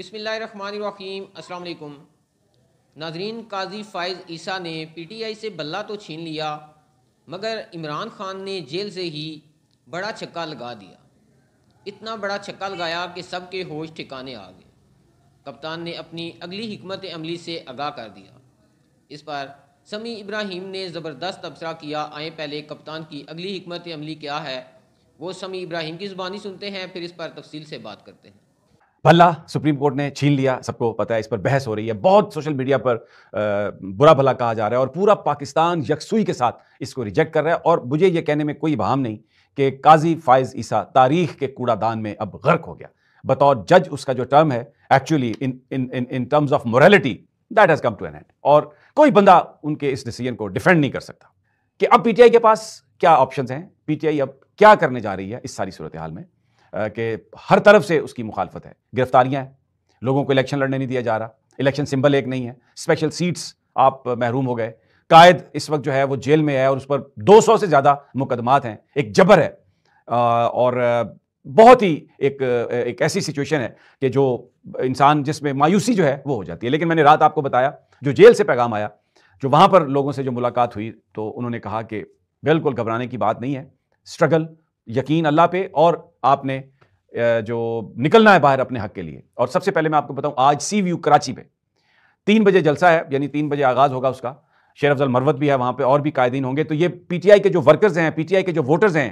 बिसमीम अल्लाम नाजरीन काजी फ़ाइज़ ईसा ने पी टी आई से बल्ला तो छीन लिया मगर इमरान खान ने जेल से ही बड़ा छक्का लगा दिया इतना बड़ा छक्का लगाया कि सब के होश ठिकाने आ गए कप्तान ने अपनी अगली हमत अमली से आगाह कर दिया इस पर समी इब्राहिम ने ज़बरदस्त तबसरा किया आए पहले कप्तान की अगली हमत अमली क्या है वो समी इब्राहिम की ज़ुबानी सुनते हैं फिर इस पर तफसील से बात करते हैं भला सुप्रीम कोर्ट ने छीन लिया सबको पता है इस पर बहस हो रही है बहुत सोशल मीडिया पर बुरा भला कहा जा रहा है और पूरा पाकिस्तान यकसुई के साथ इसको रिजेक्ट कर रहा है और मुझे ये कहने में कोई भाव नहीं कि काजी फायज़ ईसा तारीख के कूड़ादान में अब गर्क हो गया बतौर जज उसका जो टर्म है actually in in in terms of morality that has come to an end और कोई बंदा उनके इस डिसीजन को डिफेंड नहीं कर सकता कि अब पीटीआई के पास क्या ऑप्शंस हैं पीटीआई अब क्या करने जा रही है इस सारी सूरत हाल में के हर तरफ से उसकी मुखालफत है गिरफ्तारियां हैं लोगों को इलेक्शन लड़ने नहीं दिया जा रहा इलेक्शन सिंबल एक नहीं है स्पेशल सीट्स आप महरूम हो गए कायद इस वक्त जो है वो जेल में है और उस पर 200 से ज़्यादा मुकदमात हैं एक जबर है और बहुत ही एक एक ऐसी सिचुएशन है कि जो इंसान जिसमें मायूसी जो है वो हो जाती है लेकिन मैंने रात आपको बताया जो जेल से पैगाम आया जो वहाँ पर लोगों से जो मुलाकात हुई तो उन्होंने कहा कि बिल्कुल घबराने की बात नहीं है स्ट्रगल यकीन अल्लाह पे और आपने जो निकलना है बाहर अपने हक के लिए और सबसे पहले मैं आपको बताऊं आज सी व्यू कराची पे तीन बजे जलसा है यानी तीन बजे आगाज़ होगा उसका शेर अफजल मरवत भी है वहाँ पे और भी कायदीन होंगे तो ये पीटीआई के जो वर्कर्स हैं पीटीआई के जो वोटर्स हैं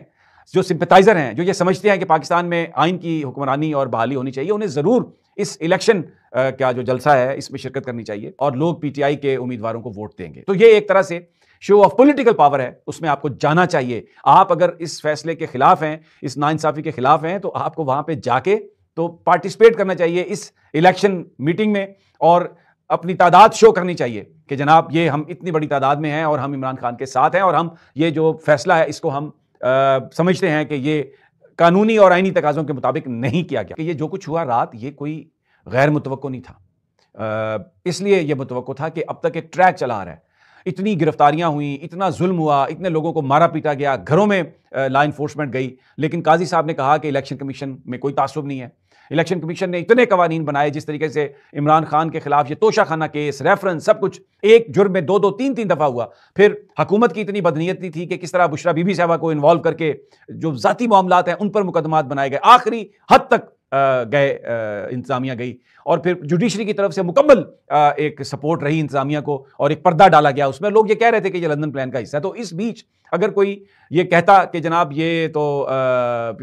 जो सिंपथाइज़र हैं जो ये समझते हैं कि पाकिस्तान में आइन की हुक्मरानी और बहाली होनी चाहिए उन्हें ज़रूर इस इलेक्शन का जो जलसा है इसमें शिरकत करनी चाहिए और लोग पीटीआई के उम्मीदवारों को वोट देंगे तो ये एक तरह से शो ऑफ पॉलिटिकल पावर है उसमें आपको जाना चाहिए आप अगर इस फैसले के खिलाफ हैं इस नाइंसाफी के खिलाफ हैं तो आपको वहां पे जाके तो पार्टिसिपेट करना चाहिए इस इलेक्शन मीटिंग में और अपनी तादाद शो करनी चाहिए कि जनाब ये हम इतनी बड़ी तादाद में हैं और हम इमरान खान के साथ हैं और हम ये जो फैसला है इसको हम आ, समझते हैं कि ये कानूनी और आइनी तकाजों के मुताबिक नहीं किया गया कि ये जो कुछ हुआ रात ये कोई गैर मुतव नहीं था इसलिए यह मुतव था कि अब तक एक ट्रैक चला आ रहा है इतनी गिरफ्तारियां हुई इतना जुल्म हुआ इतने लोगों को मारा पीटा गया घरों में ला इन्फोर्समेंट गई लेकिन काजी साहब ने कहा कि इलेक्शन कमीशन में कोई तासुब नहीं है इलेक्शन कमीशन ने इतने कवानीन बनाए जिस तरीके से इमरान खान के खिलाफ ये तोशाखाना केस रेफरेंस सब कुछ एक जुर्म में दो दो तीन तीन दफ़ा हुआ फिर हुकूमत की इतनी बदनीयती थी कि किस तरह बुशरा बीबी साहबा को इन्वॉल्व करके जो ज़ाती मामला हैं उन पर मुकदमा बनाए गए आखिरी हद तक गए इंतज़ामिया गई और फिर जुडिशरी की तरफ से मुकम्मल एक सपोर्ट रही इंतज़ामिया को और एक पर्दा डाला गया उसमें लोग ये कह रहे थे कि ये लंदन प्लान का हिस्सा है तो इस बीच अगर कोई ये कहता कि जनाब ये तो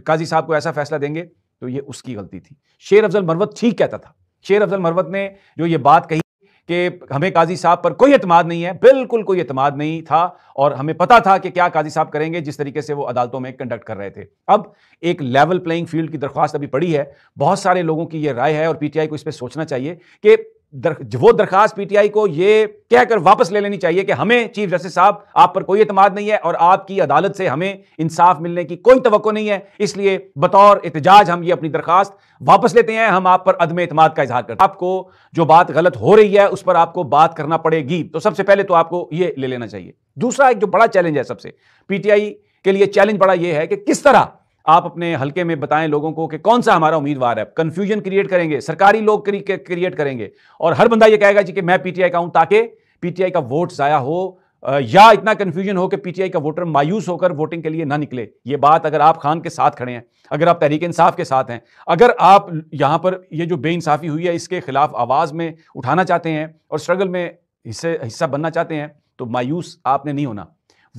काजी साहब को ऐसा फैसला देंगे तो ये उसकी गलती थी शेर अफजल मरवत ठीक कहता था शेर अफजल मरवत ने जो ये बात कही कि हमें काजी साहब पर कोई अतमाद नहीं है बिल्कुल कोई अतमाद नहीं था और हमें पता था कि क्या काजी साहब करेंगे जिस तरीके से वो अदालतों में कंडक्ट कर रहे थे अब एक लेवल प्लेइंग फील्ड की दरख्वास्त अभी पड़ी है बहुत सारे लोगों की ये राय है और पीटीआई को इस पर सोचना चाहिए कि दर, वो दरखास्त पीटीआई को यह कहकर वापस ले लेनी चाहिए कि हमें चीफ जस्टिस साहब आप पर कोई अतमाद नहीं है और आपकी अदालत से हमें इंसाफ मिलने की कोई तो नहीं है इसलिए बतौर एहतजाज हम ये अपनी दरखास्त वापस लेते हैं हम आप पर अदम एतमाद का इजहार करते हैं आपको जो बात गलत हो रही है उस पर आपको बात करना पड़ेगी तो सबसे पहले तो आपको ये ले लेना चाहिए दूसरा एक जो बड़ा चैलेंज है सबसे पीटीआई के लिए चैलेंज बड़ा यह है कि किस तरह आप अपने हल्के में बताएं लोगों को कि कौन सा हमारा उम्मीदवार है कंफ्यूजन क्रिएट करेंगे सरकारी लोग क्रिएट करेंगे और हर बंदा ये कहेगा जी कि मैं पीटीआई का हूं ताकि पीटीआई का वोट ज़ाया हो या इतना कन्फ्यूजन हो कि पीटीआई का वोटर मायूस होकर वोटिंग के लिए ना निकले ये बात अगर आप खान के साथ खड़े हैं अगर आप तहरीक इंसाफ के साथ हैं अगर आप यहाँ पर ये जो बेइंसाफ़ी हुई है इसके खिलाफ आवाज़ में उठाना चाहते हैं और स्ट्रगल में हिस्से हिस्सा बनना चाहते हैं तो मायूस आपने नहीं होना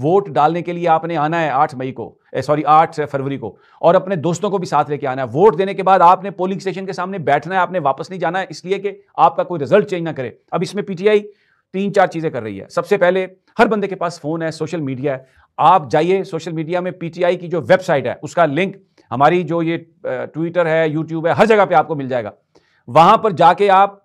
वोट डालने के लिए आपने आना है आठ मई को सॉरी आठ फरवरी को और अपने दोस्तों को भी साथ लेके आना है वोट देने के बाद आपने पोलिंग स्टेशन के सामने बैठना है आपने वापस नहीं जाना है इसलिए कि आपका कोई रिजल्ट चेंज ना करे अब इसमें पीटीआई तीन चार चीजें कर रही है सबसे पहले हर बंदे के पास फोन है सोशल मीडिया है आप जाइए सोशल मीडिया में पीटीआई की जो वेबसाइट है उसका लिंक हमारी जो ये ट्विटर है यूट्यूब है हर जगह पे आपको मिल जाएगा वहां पर जाके आप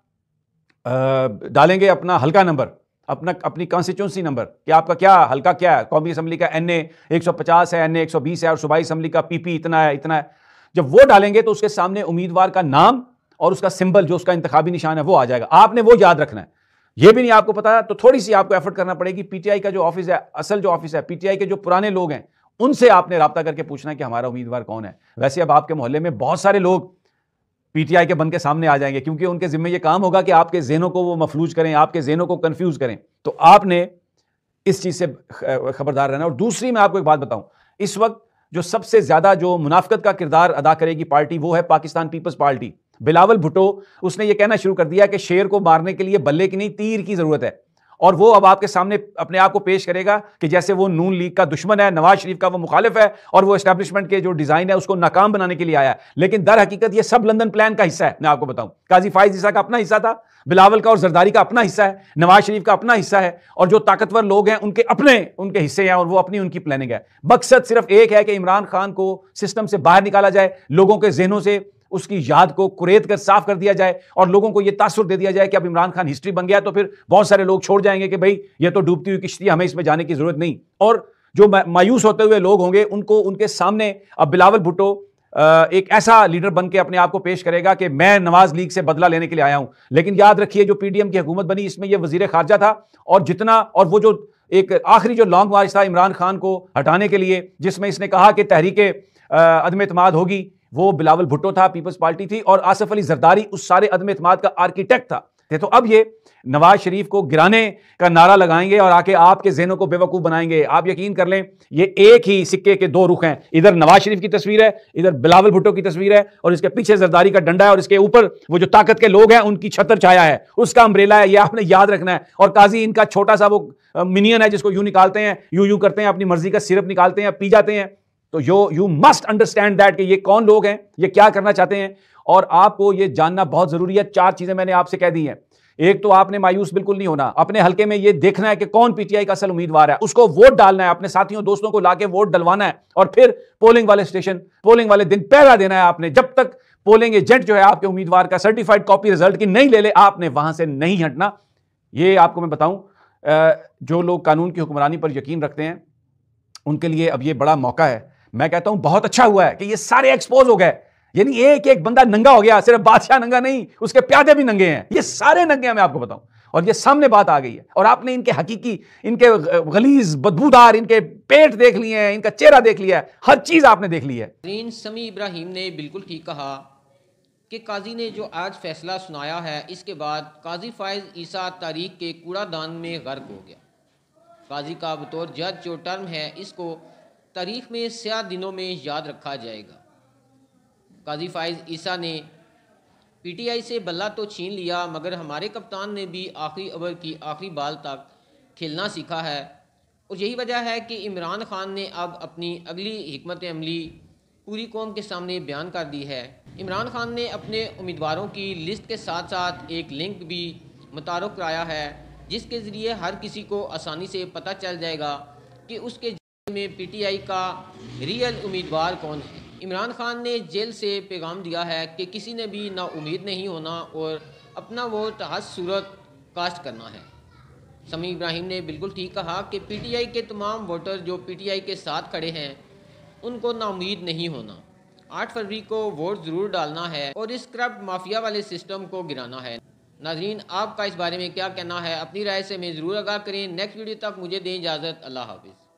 डालेंगे अपना हल्का नंबर अपना अपनी कॉन्स्टिट्यूंसी नंबर कि आपका क्या हल्का क्या है कौमी असम्बली का एन ए एक सौ पचास है एन ए एक सौ बीस है और सूबाई असम्बली का पीपी इतना है इतना है जब वो डालेंगे तो उसके सामने उम्मीदवार का नाम और उसका सिंबल जो उसका इंतबी निशान है वो आ जाएगा आपने वो याद रखना है ये भी नहीं आपको पता तो थोड़ी सी आपको एफर्ट करना पड़ेगी पीटीआई का जो ऑफिस है असल जो ऑफिस है पीटीआई के जो पुराने लोग हैं उनसे आपने रबता करके पूछना है कि हमारा उम्मीदवार कौन है वैसे अब आपके मोहल्ले में बहुत सारे लोग पीटीआई के बन के सामने आ जाएंगे क्योंकि उनके जिम्मे ये काम होगा कि आपके जहनों को वो मफलूज करें आपके जहनों को कंफ्यूज करें तो आपने इस चीज़ से खबरदार रहना और दूसरी मैं आपको एक बात बताऊं इस वक्त जो सबसे ज़्यादा जो मुनाफ्त का किरदार अदा करेगी पार्टी वो है पाकिस्तान पीपल्स पार्टी बिलावल भुटो उसने ये कहना शुरू कर दिया कि शेर को मारने के लिए बल्ले की नहीं तीर की ज़रूरत है और वो अब आपके सामने अपने आप को पेश करेगा कि जैसे वो नून लीग का दुश्मन है नवाज शरीफ का वो मुखालिफ है और वो स्टैब्लिशमेंट के जो डिज़ाइन है उसको नाकाम बनाने के लिए आया है लेकिन दर हकीकत ये सब लंदन प्लान का हिस्सा है मैं आपको बताऊं काजी फाइज ईसा का अपना हिस्सा था बिलावल का और जरदारी का अपना हिस्सा है नवाज शरीफ का अपना हिस्सा है और जो ताकतवर लोग हैं उनके अपने उनके हिस्से हैं और वो अपनी उनकी प्लानिंग है मकसद सिर्फ एक है कि इमरान खान को सिस्टम से बाहर निकाला जाए लोगों के जहनों से उसकी याद को कुरेद कर साफ कर दिया जाए और लोगों को यह तासुर दे दिया जाए कि अब इमरान खान हिस्ट्री बन गया तो फिर बहुत सारे लोग छोड़ जाएंगे कि भाई ये तो डूबती हुई किश्ती हमें इसमें जाने की जरूरत नहीं और जो मायूस होते हुए लोग होंगे उनको उनके सामने अब बिलावल भुट्टो एक ऐसा लीडर बन के अपने आप को पेश करेगा कि मैं नवाज लीग से बदला लेने के लिए आया हूं लेकिन याद रखिए जो पीडीएम की हुकूमत बनी इसमें यह वजीर खारजा था और जितना और वो जो एक आखिरी जो लॉन्ग मार्च था इमरान खान को हटाने के लिए जिसमें इसने कहा कि तहरीक अदम अतमाद होगी वो बिलावल भुट्टो था पीपल्स पार्टी थी और आसफ अली जरदारी उस सारे अदम अतमाद का आर्किटेक्ट था तो अब ये नवाज शरीफ को गिराने का नारा लगाएंगे और आके आपके जहनों को बेवकूफ़ बनाएंगे आप यकीन कर लें ये एक ही सिक्के के दो रुख हैं इधर नवाज शरीफ की तस्वीर है इधर बिलावल भुट्टो की तस्वीर है और इसके पीछे जरदारी का डंडा है और इसके ऊपर वो जो ताकत के लोग हैं उनकी छतर छाया है उसका अम्ब्रेला है ये आपने याद रखना है और काजी इनका छोटा सा वो मिनियन है जिसको यूं निकालते हैं यूँ यूँ करते हैं अपनी मर्जी का सिरप निकालते हैं पी जाते हैं तो yo you must understand that कि ये कौन लोग हैं ये क्या करना चाहते हैं और आपको ये जानना बहुत ज़रूरी है चार चीज़ें मैंने आपसे कह दी हैं एक तो आपने मायूस बिल्कुल नहीं होना अपने हल्के में ये देखना है कि कौन पीटीआई का असल उम्मीदवार है उसको वोट डालना है अपने साथियों दोस्तों को लाके वोट डलवाना है और फिर पोलिंग वाले स्टेशन पोलिंग वाले दिन पैदा देना है आपने जब तक पोलिंग एजेंट जो है आपके उम्मीदवार का सर्टिफाइड कॉपी रिजल्ट की नहीं ले ले आपने वहां से नहीं हटना ये आपको मैं बताऊं जो लोग कानून की हुक्मरानी पर यकीन रखते हैं उनके लिए अब ये बड़ा मौका है मैं कहता हूं बहुत अच्छा हुआ है कि ये सारे एक्सपोज हो गए यानी एक एक बंदा नंगा हो गया सिर्फ बादशाह नंगा नहीं उसके प्यादे भी नंगे हैं ये सारे नंगे हैं मैं आपको बताऊं और ये सामने बात आ गई है और आपने इनके हकीकी इनके गलीज बदबूदार इनके पेट देख लिए हैं इनका चेहरा देख लिया है हर चीज़ आपने देख ली है समी इब्राहिम ने बिल्कुल ठीक कहा कि काजी ने जो आज फैसला सुनाया है इसके बाद काजी फायज ईसा तारीख के कूड़ादान में गर्क हो गया काजी का बतौर जज जो टर्म है इसको तारीख में स्या दिनों में याद रखा जाएगा काजी फायज ईसा ने पीटीआई से बल्ला तो छीन लिया मगर हमारे कप्तान ने भी आखिरी ओवर की आखिरी बाल तक खेलना सीखा है और यही वजह है कि इमरान खान ने अब अपनी अगली हमत अमली पूरी कौम के सामने बयान कर दी है इमरान खान ने अपने उम्मीदवारों की लिस्ट के साथ साथ एक लिंक भी मुतारफ़ कराया है जिसके ज़रिए हर किसी को आसानी से पता चल जाएगा कि उसके में पीटीआई का रियल उम्मीदवार कौन है इमरान खान ने जेल से पैगाम दिया है कि किसी ने भी ना उम्मीद नहीं होना और अपना वोट हर सूरत कास्ट करना है समी इब्राहिम ने बिल्कुल ठीक कहा कि पीटीआई के तमाम वोटर जो पीटीआई के साथ खड़े हैं उनको नाउमीद नहीं होना आठ फरवरी को वोट ज़रूर डालना है और इस करप्ट माफिया वाले सिस्टम को गिराना है नाजरीन आपका इस बारे में क्या कहना है अपनी राय से हमें ज़रूर आगा करें नेक्स्ट वीडियो तक मुझे दें इजाज़त अल्लाह हाफिज़